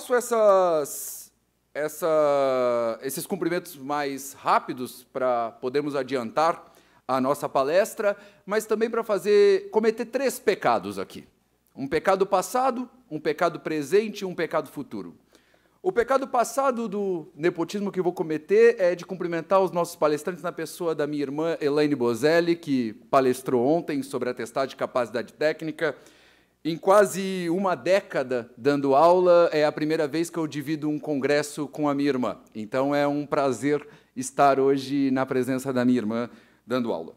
faço essas, essa, esses cumprimentos mais rápidos para podermos adiantar a nossa palestra, mas também para fazer cometer três pecados aqui: um pecado passado, um pecado presente e um pecado futuro. O pecado passado do nepotismo que vou cometer é de cumprimentar os nossos palestrantes na pessoa da minha irmã Elaine Bozelli, que palestrou ontem sobre atestado de capacidade técnica em quase uma década dando aula, é a primeira vez que eu divido um congresso com a minha irmã. Então é um prazer estar hoje na presença da minha irmã dando aula.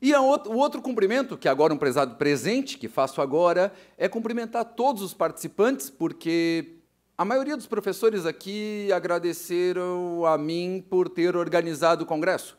E outro, o outro cumprimento, que agora é um prezado presente, que faço agora, é cumprimentar todos os participantes, porque a maioria dos professores aqui agradeceram a mim por ter organizado o congresso.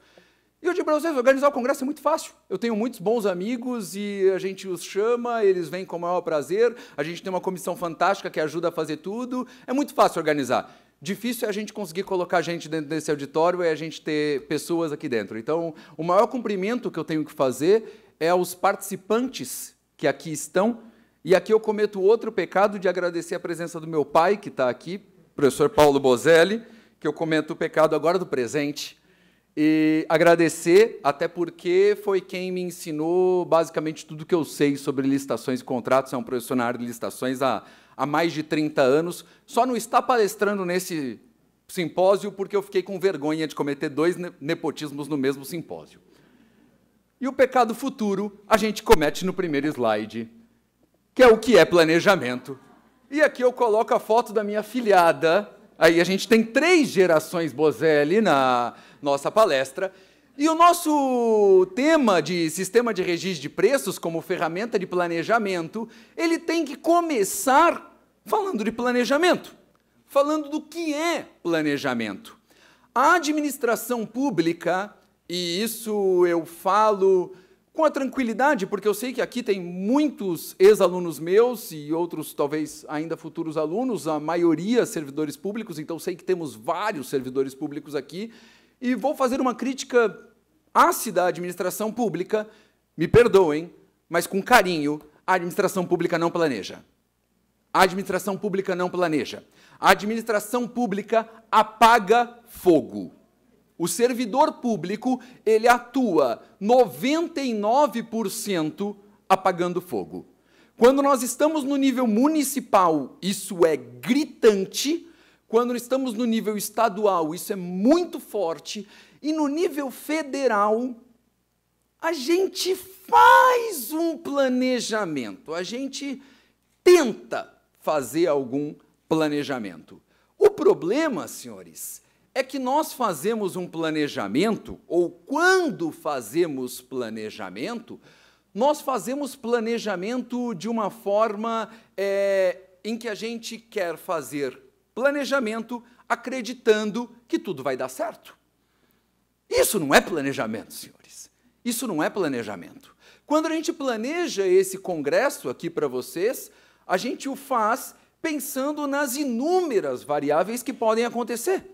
E eu digo para vocês, organizar o congresso é muito fácil. Eu tenho muitos bons amigos e a gente os chama, eles vêm com o maior prazer, a gente tem uma comissão fantástica que ajuda a fazer tudo. É muito fácil organizar. Difícil é a gente conseguir colocar gente dentro desse auditório e a gente ter pessoas aqui dentro. Então, o maior cumprimento que eu tenho que fazer é aos participantes que aqui estão. E aqui eu cometo outro pecado de agradecer a presença do meu pai, que está aqui, professor Paulo Bozelli, que eu cometo o pecado agora do presente e agradecer, até porque foi quem me ensinou basicamente tudo que eu sei sobre licitações e contratos. É um profissional de licitações há, há mais de 30 anos. Só não está palestrando nesse simpósio porque eu fiquei com vergonha de cometer dois nepotismos no mesmo simpósio. E o pecado futuro a gente comete no primeiro slide, que é o que é planejamento. E aqui eu coloco a foto da minha filhada, Aí a gente tem três gerações Bozelli na nossa palestra. E o nosso tema de sistema de registro de preços como ferramenta de planejamento, ele tem que começar falando de planejamento, falando do que é planejamento. A administração pública, e isso eu falo com a tranquilidade, porque eu sei que aqui tem muitos ex-alunos meus e outros, talvez, ainda futuros alunos, a maioria servidores públicos, então sei que temos vários servidores públicos aqui, e vou fazer uma crítica ácida à administração pública, me perdoem, mas com carinho, a administração pública não planeja. A administração pública não planeja. A administração pública apaga fogo. O servidor público, ele atua 99% apagando fogo. Quando nós estamos no nível municipal, isso é gritante. Quando estamos no nível estadual, isso é muito forte. E no nível federal, a gente faz um planejamento, a gente tenta fazer algum planejamento. O problema, senhores, é que nós fazemos um planejamento, ou quando fazemos planejamento, nós fazemos planejamento de uma forma é, em que a gente quer fazer planejamento acreditando que tudo vai dar certo. Isso não é planejamento, senhores. Isso não é planejamento. Quando a gente planeja esse congresso aqui para vocês, a gente o faz pensando nas inúmeras variáveis que podem acontecer.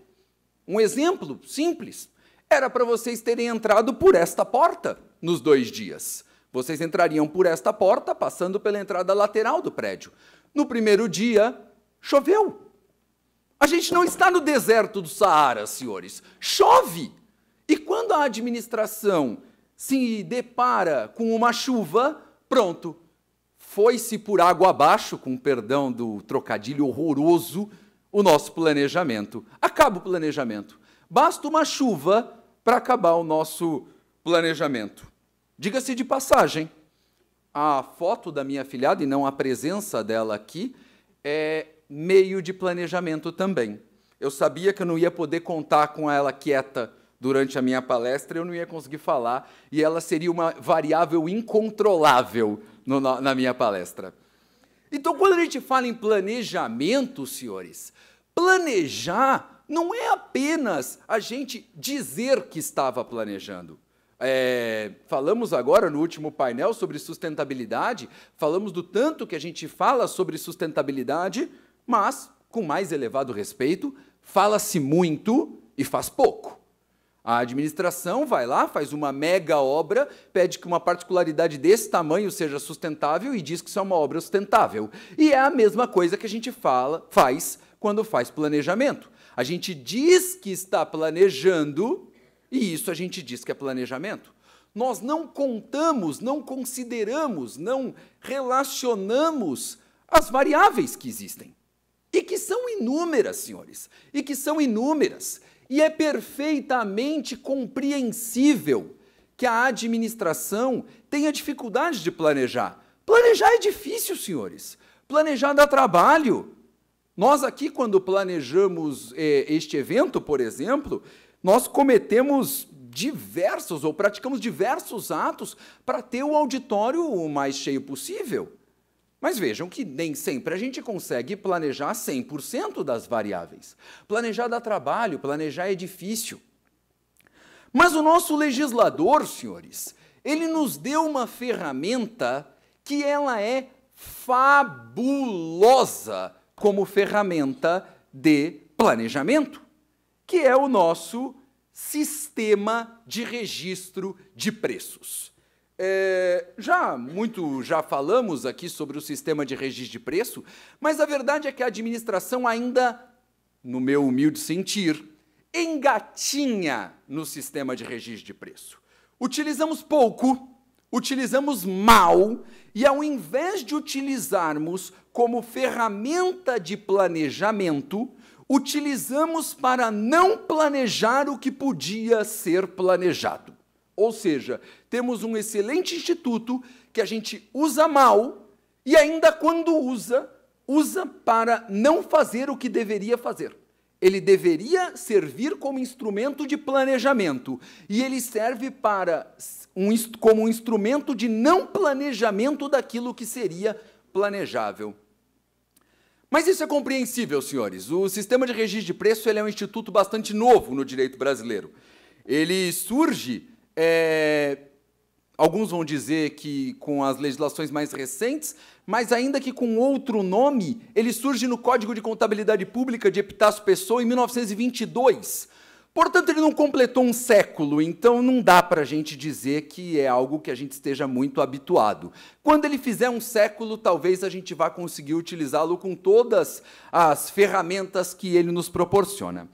Um exemplo simples. Era para vocês terem entrado por esta porta nos dois dias. Vocês entrariam por esta porta, passando pela entrada lateral do prédio. No primeiro dia, choveu. A gente não está no deserto do Saara, senhores. Chove! E quando a administração se depara com uma chuva, pronto, foi-se por água abaixo, com perdão do trocadilho horroroso, o nosso planejamento. Acaba o planejamento. Basta uma chuva para acabar o nosso planejamento. Diga-se de passagem, a foto da minha filhada, e não a presença dela aqui, é meio de planejamento também. Eu sabia que eu não ia poder contar com ela quieta durante a minha palestra, eu não ia conseguir falar, e ela seria uma variável incontrolável no, na minha palestra. Então, quando a gente fala em planejamento, senhores, planejar não é apenas a gente dizer que estava planejando. É, falamos agora no último painel sobre sustentabilidade, falamos do tanto que a gente fala sobre sustentabilidade, mas, com mais elevado respeito, fala-se muito e faz pouco. A administração vai lá, faz uma mega obra, pede que uma particularidade desse tamanho seja sustentável e diz que isso é uma obra sustentável. E é a mesma coisa que a gente fala, faz quando faz planejamento. A gente diz que está planejando e isso a gente diz que é planejamento. Nós não contamos, não consideramos, não relacionamos as variáveis que existem. E que são inúmeras, senhores, e que são inúmeras. E é perfeitamente compreensível que a administração tenha dificuldade de planejar. Planejar é difícil, senhores. Planejar dá trabalho. Nós aqui, quando planejamos eh, este evento, por exemplo, nós cometemos diversos ou praticamos diversos atos para ter o auditório o mais cheio possível. Mas vejam que nem sempre a gente consegue planejar 100% das variáveis. Planejar dá trabalho, planejar é difícil. Mas o nosso legislador, senhores, ele nos deu uma ferramenta que ela é fabulosa como ferramenta de planejamento, que é o nosso sistema de registro de preços. É, já muito já falamos aqui sobre o sistema de registro de preço, mas a verdade é que a administração ainda, no meu humilde sentir, engatinha no sistema de registro de preço. Utilizamos pouco, utilizamos mal e ao invés de utilizarmos como ferramenta de planejamento, utilizamos para não planejar o que podia ser planejado. Ou seja, temos um excelente instituto que a gente usa mal e ainda quando usa, usa para não fazer o que deveria fazer. Ele deveria servir como instrumento de planejamento e ele serve para um, como um instrumento de não planejamento daquilo que seria planejável. Mas isso é compreensível, senhores. O sistema de registro de preço é um instituto bastante novo no direito brasileiro. Ele surge é, alguns vão dizer que com as legislações mais recentes, mas ainda que com outro nome, ele surge no Código de Contabilidade Pública de Epitácio Pessoa em 1922. Portanto, ele não completou um século, então não dá para a gente dizer que é algo que a gente esteja muito habituado. Quando ele fizer um século, talvez a gente vá conseguir utilizá-lo com todas as ferramentas que ele nos proporciona.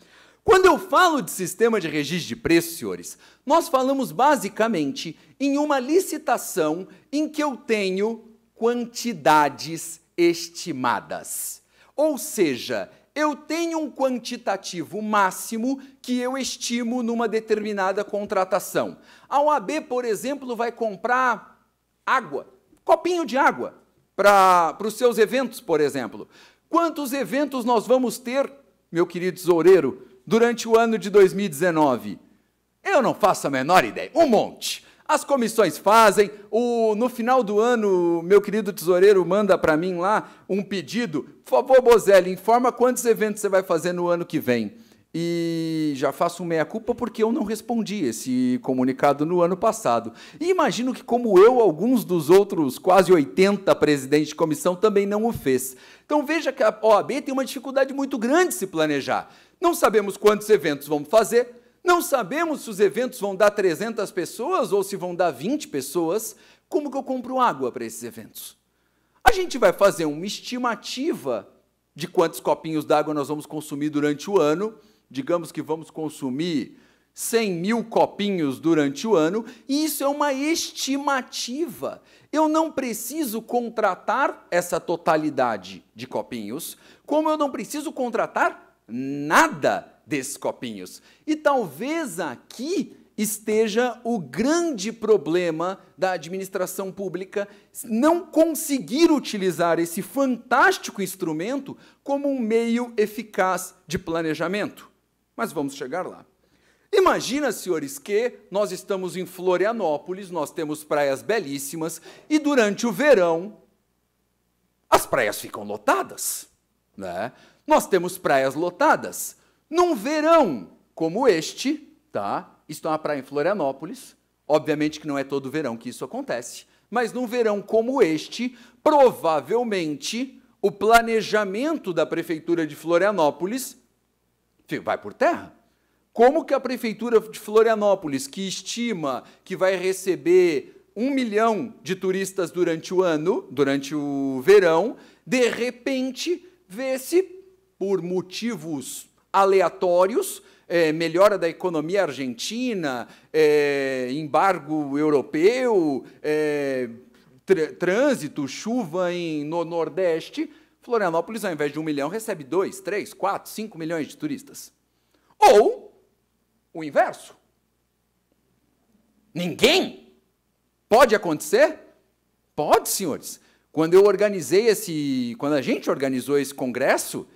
Quando eu falo de sistema de registro de preços, senhores, nós falamos basicamente em uma licitação em que eu tenho quantidades estimadas. Ou seja, eu tenho um quantitativo máximo que eu estimo numa determinada contratação. A OAB, por exemplo, vai comprar água, copinho de água, para os seus eventos, por exemplo. Quantos eventos nós vamos ter, meu querido tesoureiro, durante o ano de 2019? Eu não faço a menor ideia. Um monte. As comissões fazem, o, no final do ano, meu querido tesoureiro manda para mim lá um pedido. Por favor, Bozelli, informa quantos eventos você vai fazer no ano que vem. E já faço meia-culpa porque eu não respondi esse comunicado no ano passado. E imagino que, como eu, alguns dos outros quase 80 presidentes de comissão também não o fez. Então veja que a OAB tem uma dificuldade muito grande de se planejar. Não sabemos quantos eventos vamos fazer, não sabemos se os eventos vão dar 300 pessoas ou se vão dar 20 pessoas. Como que eu compro água para esses eventos? A gente vai fazer uma estimativa de quantos copinhos d'água nós vamos consumir durante o ano. Digamos que vamos consumir 100 mil copinhos durante o ano, e isso é uma estimativa. Eu não preciso contratar essa totalidade de copinhos, como eu não preciso contratar nada desses copinhos. E talvez aqui esteja o grande problema da administração pública não conseguir utilizar esse fantástico instrumento como um meio eficaz de planejamento. Mas vamos chegar lá. Imagina, senhores, que nós estamos em Florianópolis, nós temos praias belíssimas e durante o verão as praias ficam lotadas, né? Nós temos praias lotadas. Num verão como este, tá? Isso é uma praia em Florianópolis. Obviamente que não é todo verão que isso acontece, mas num verão como este, provavelmente o planejamento da prefeitura de Florianópolis vai por terra. Como que a prefeitura de Florianópolis, que estima que vai receber um milhão de turistas durante o ano, durante o verão, de repente vê-se por motivos aleatórios, é, melhora da economia argentina, é, embargo europeu, é, tr trânsito, chuva em, no Nordeste, Florianópolis, ao invés de um milhão, recebe dois, três, quatro, cinco milhões de turistas. Ou o inverso. Ninguém? Pode acontecer? Pode, senhores. Quando eu organizei esse. Quando a gente organizou esse congresso,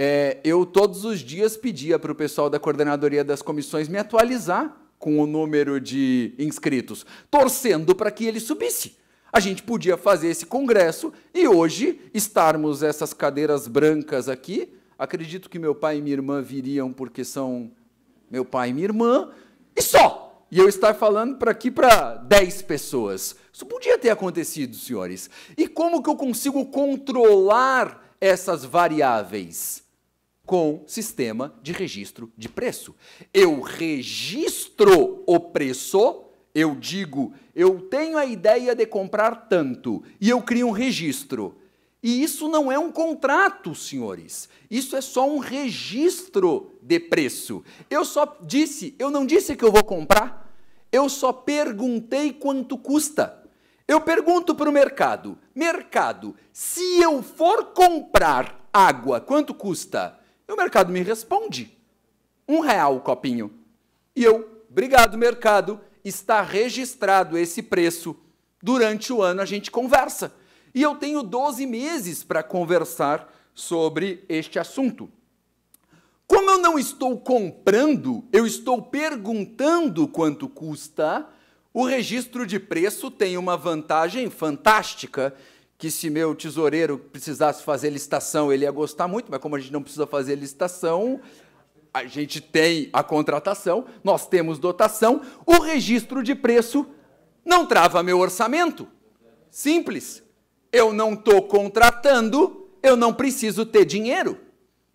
é, eu todos os dias pedia para o pessoal da coordenadoria das comissões me atualizar com o número de inscritos, torcendo para que ele subisse. A gente podia fazer esse congresso e hoje estarmos essas cadeiras brancas aqui. Acredito que meu pai e minha irmã viriam porque são meu pai e minha irmã, e só! E eu estar falando para aqui para 10 pessoas. Isso podia ter acontecido, senhores. E como que eu consigo controlar essas variáveis? com sistema de registro de preço. Eu registro o preço, eu digo, eu tenho a ideia de comprar tanto e eu crio um registro. E isso não é um contrato, senhores. Isso é só um registro de preço. Eu só disse, eu não disse que eu vou comprar, eu só perguntei quanto custa. Eu pergunto para o mercado: mercado, se eu for comprar água, quanto custa? E o mercado me responde: um real o copinho. E eu, obrigado, mercado, está registrado esse preço. Durante o ano a gente conversa. E eu tenho 12 meses para conversar sobre este assunto. Como eu não estou comprando, eu estou perguntando quanto custa, o registro de preço tem uma vantagem fantástica que se meu tesoureiro precisasse fazer licitação, ele ia gostar muito, mas como a gente não precisa fazer licitação, a gente tem a contratação, nós temos dotação, o registro de preço não trava meu orçamento. Simples. Eu não estou contratando, eu não preciso ter dinheiro.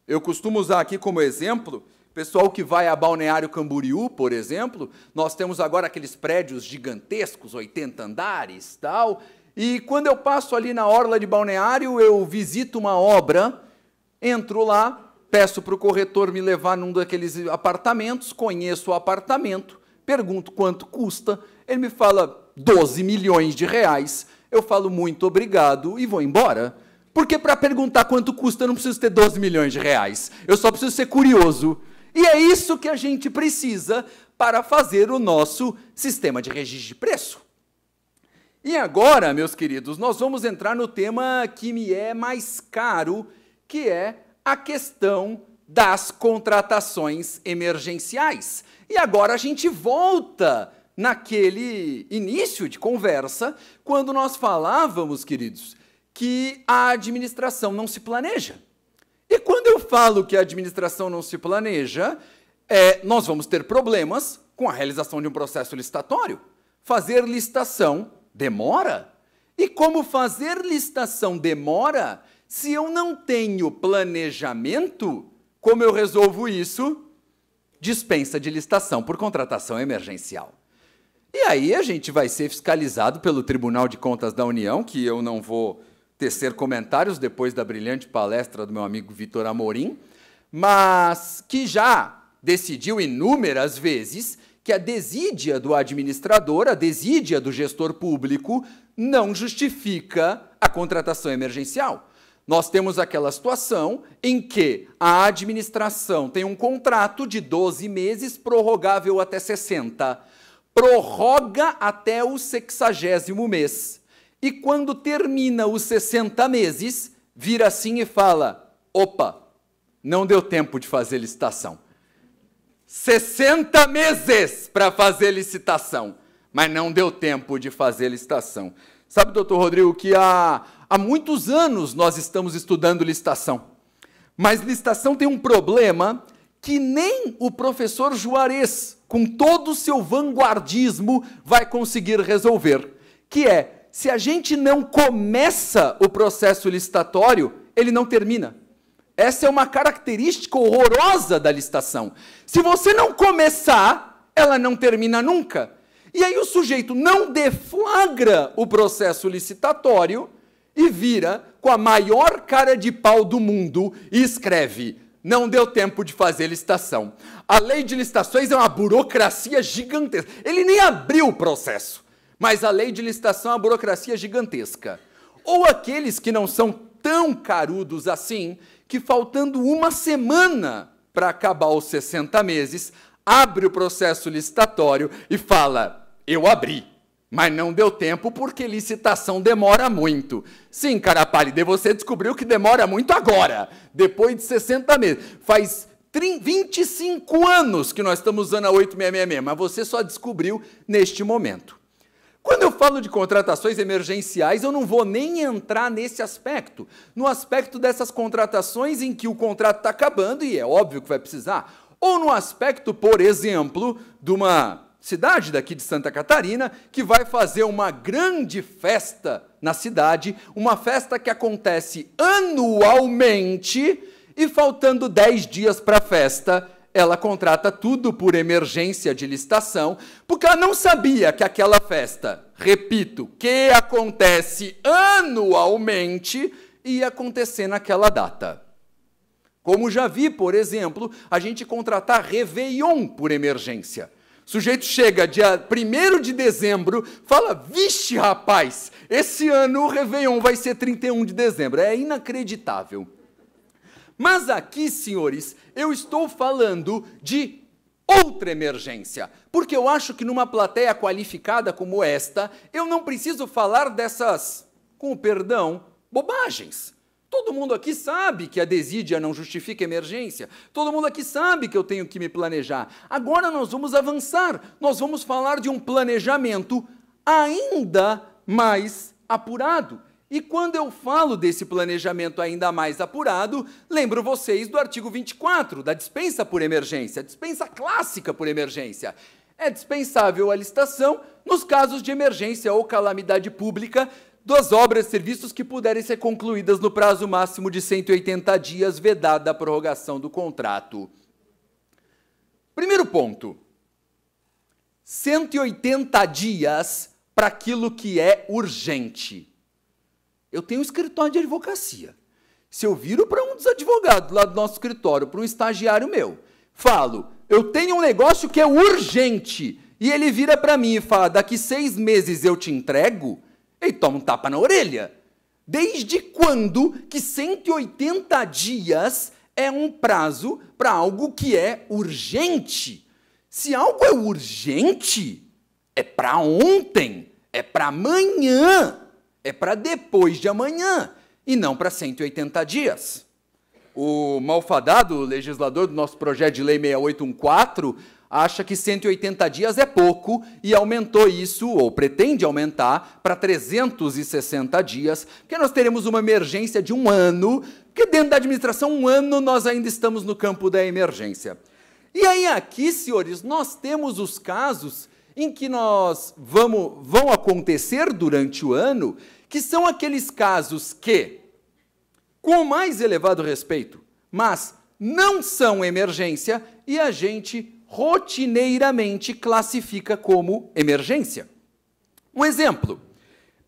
Eu costumo usar aqui como exemplo, pessoal que vai a Balneário Camboriú, por exemplo, nós temos agora aqueles prédios gigantescos, 80 andares, tal, e quando eu passo ali na orla de balneário, eu visito uma obra, entro lá, peço para o corretor me levar num daqueles apartamentos, conheço o apartamento, pergunto quanto custa, ele me fala 12 milhões de reais. Eu falo muito obrigado e vou embora. Porque para perguntar quanto custa, eu não preciso ter 12 milhões de reais. Eu só preciso ser curioso. E é isso que a gente precisa para fazer o nosso sistema de registro de preço. E agora, meus queridos, nós vamos entrar no tema que me é mais caro, que é a questão das contratações emergenciais. E agora a gente volta naquele início de conversa, quando nós falávamos, queridos, que a administração não se planeja. E quando eu falo que a administração não se planeja, é, nós vamos ter problemas com a realização de um processo licitatório. Fazer licitação Demora? E como fazer licitação demora se eu não tenho planejamento? Como eu resolvo isso? Dispensa de licitação por contratação emergencial. E aí a gente vai ser fiscalizado pelo Tribunal de Contas da União, que eu não vou tecer comentários depois da brilhante palestra do meu amigo Vitor Amorim, mas que já decidiu inúmeras vezes que a desídia do administrador, a desídia do gestor público, não justifica a contratação emergencial. Nós temos aquela situação em que a administração tem um contrato de 12 meses, prorrogável até 60, prorroga até o 60 mês. E quando termina os 60 meses, vira assim e fala: opa, não deu tempo de fazer licitação. 60 meses para fazer licitação, mas não deu tempo de fazer licitação. Sabe, doutor Rodrigo, que há, há muitos anos nós estamos estudando licitação, mas licitação tem um problema que nem o professor Juarez, com todo o seu vanguardismo, vai conseguir resolver, que é, se a gente não começa o processo licitatório, ele não termina. Essa é uma característica horrorosa da licitação. Se você não começar, ela não termina nunca. E aí o sujeito não deflagra o processo licitatório e vira com a maior cara de pau do mundo e escreve: não deu tempo de fazer licitação. A lei de licitações é uma burocracia gigantesca. Ele nem abriu o processo, mas a lei de licitação é uma burocracia gigantesca. Ou aqueles que não são tão carudos assim, que, faltando uma semana para acabar os 60 meses, abre o processo licitatório e fala: Eu abri. Mas não deu tempo porque licitação demora muito. Sim, Carapalide, você descobriu que demora muito agora, depois de 60 meses. Faz 30, 25 anos que nós estamos usando a 8666, mas você só descobriu neste momento. Quando eu falo de contratações emergenciais, eu não vou nem entrar nesse aspecto. No aspecto dessas contratações em que o contrato está acabando e é óbvio que vai precisar. Ou no aspecto, por exemplo, de uma cidade daqui de Santa Catarina, que vai fazer uma grande festa na cidade, uma festa que acontece anualmente e faltando 10 dias para a festa, ela contrata tudo por emergência de licitação, porque ela não sabia que aquela festa, repito, que acontece anualmente, ia acontecer naquela data. Como já vi, por exemplo, a gente contratar Réveillon por emergência. O sujeito chega dia 1 de dezembro, fala: Vixe, rapaz, esse ano o Réveillon vai ser 31 de dezembro. É inacreditável. Mas aqui, senhores, eu estou falando de outra emergência, porque eu acho que numa plateia qualificada como esta, eu não preciso falar dessas, com perdão, bobagens. Todo mundo aqui sabe que a desídia não justifica emergência. Todo mundo aqui sabe que eu tenho que me planejar. Agora nós vamos avançar. Nós vamos falar de um planejamento ainda mais apurado. E quando eu falo desse planejamento ainda mais apurado, lembro vocês do artigo 24, da dispensa por emergência, dispensa clássica por emergência. É dispensável a licitação nos casos de emergência ou calamidade pública das obras e serviços que puderem ser concluídas no prazo máximo de 180 dias, vedada a prorrogação do contrato. Primeiro ponto: 180 dias para aquilo que é urgente. Eu tenho um escritório de advocacia. Se eu viro para um dos advogados lá do nosso escritório, para um estagiário meu, falo, eu tenho um negócio que é urgente, e ele vira para mim e fala, daqui seis meses eu te entrego, ele toma um tapa na orelha. Desde quando que 180 dias é um prazo para algo que é urgente? Se algo é urgente, é para ontem, é para amanhã. É para depois de amanhã e não para 180 dias. O malfadado legislador do nosso projeto de lei 6814 acha que 180 dias é pouco e aumentou isso, ou pretende aumentar, para 360 dias, porque nós teremos uma emergência de um ano, porque dentro da administração, um ano nós ainda estamos no campo da emergência. E aí, aqui, senhores, nós temos os casos em que nós vamos, vão acontecer durante o ano, que são aqueles casos que, com mais elevado respeito, mas não são emergência e a gente rotineiramente classifica como emergência. Um exemplo,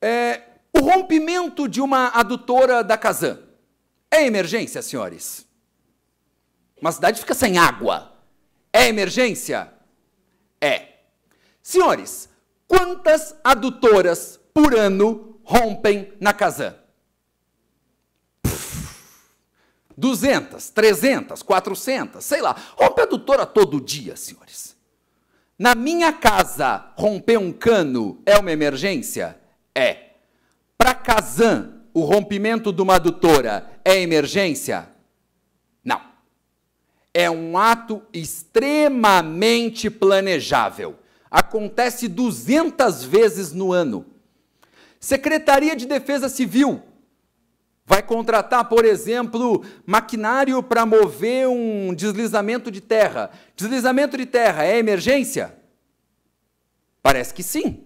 é, o rompimento de uma adutora da Kazan. É emergência, senhores? Uma cidade fica sem água. É emergência? É. Senhores, quantas adutoras por ano rompem na Casan? 200, 300, 400, sei lá. Rompe a adutora todo dia, senhores. Na minha casa, romper um cano é uma emergência? É. Para Kazan, o rompimento de uma adutora é emergência? Não. É um ato extremamente planejável acontece 200 vezes no ano. Secretaria de Defesa Civil vai contratar, por exemplo, maquinário para mover um deslizamento de terra. Deslizamento de terra é emergência? Parece que sim.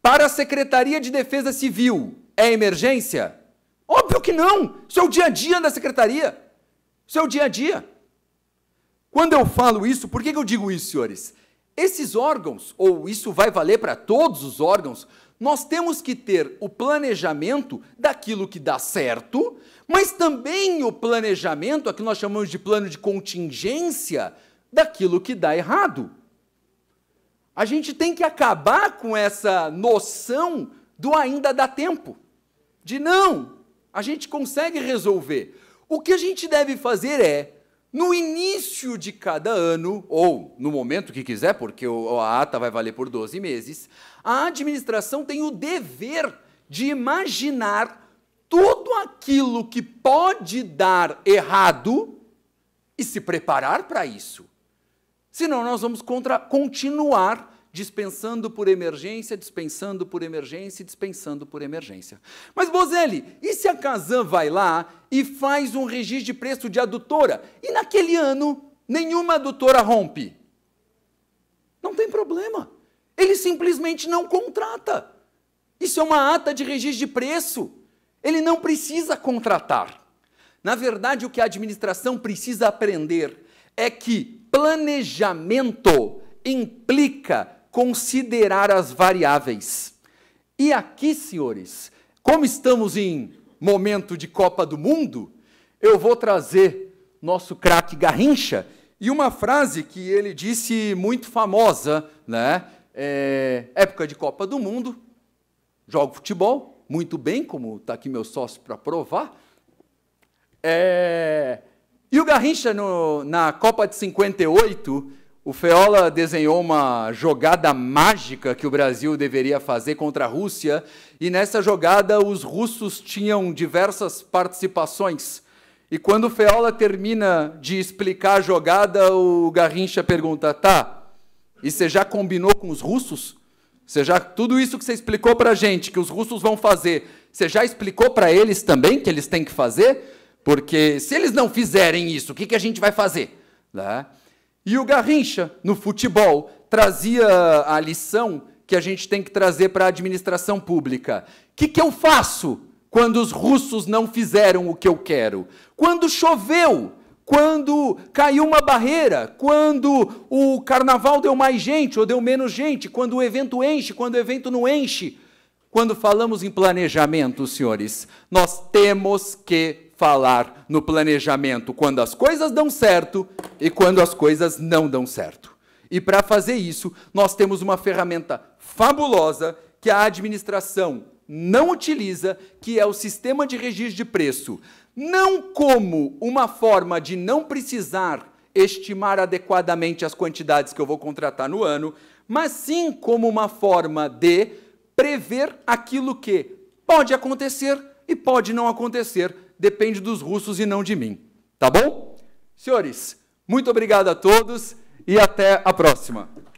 Para a Secretaria de Defesa Civil, é emergência? Óbvio que não! Isso é o dia a dia da secretaria. Isso é o dia a dia. Quando eu falo isso, por que, que eu digo isso, senhores? Esses órgãos, ou isso vai valer para todos os órgãos, nós temos que ter o planejamento daquilo que dá certo, mas também o planejamento, aquilo que nós chamamos de plano de contingência, daquilo que dá errado. A gente tem que acabar com essa noção do ainda dá tempo. De não, a gente consegue resolver. O que a gente deve fazer é no início de cada ano, ou no momento que quiser, porque a ata vai valer por 12 meses, a administração tem o dever de imaginar tudo aquilo que pode dar errado e se preparar para isso. Senão, nós vamos contra, continuar dispensando por emergência, dispensando por emergência, dispensando por emergência. Mas, Bozelli, e se a Casan vai lá e faz um registro de preço de adutora e naquele ano nenhuma adutora rompe? Não tem problema. Ele simplesmente não contrata. Isso é uma ata de registro de preço. Ele não precisa contratar. Na verdade, o que a administração precisa aprender é que planejamento implica considerar as variáveis. E aqui, senhores, como estamos em momento de Copa do Mundo, eu vou trazer nosso craque Garrincha e uma frase que ele disse muito famosa, né? É, época de Copa do Mundo, jogo futebol, muito bem, como está aqui meu sócio para provar. É, e o Garrincha, no, na Copa de 58, o Feola desenhou uma jogada mágica que o Brasil deveria fazer contra a Rússia, e nessa jogada os russos tinham diversas participações. E quando o Feola termina de explicar a jogada, o Garrincha pergunta: tá, e você já combinou com os russos? Você já, tudo isso que você explicou para a gente, que os russos vão fazer, você já explicou para eles também que eles têm que fazer? Porque se eles não fizerem isso, o que, que a gente vai fazer? Né? E o Garrincha, no futebol, trazia a lição que a gente tem que trazer para a administração pública. O que, que eu faço quando os russos não fizeram o que eu quero? Quando choveu, quando caiu uma barreira, quando o carnaval deu mais gente ou deu menos gente, quando o evento enche, quando o evento não enche. Quando falamos em planejamento, senhores, nós temos que falar no planejamento quando as coisas dão certo e quando as coisas não dão certo. E para fazer isso, nós temos uma ferramenta fabulosa que a administração não utiliza, que é o sistema de registro de preço. Não como uma forma de não precisar estimar adequadamente as quantidades que eu vou contratar no ano, mas sim como uma forma de prever aquilo que pode acontecer e pode não acontecer depende dos russos e não de mim. Tá bom? Senhores, muito obrigado a todos e até a próxima.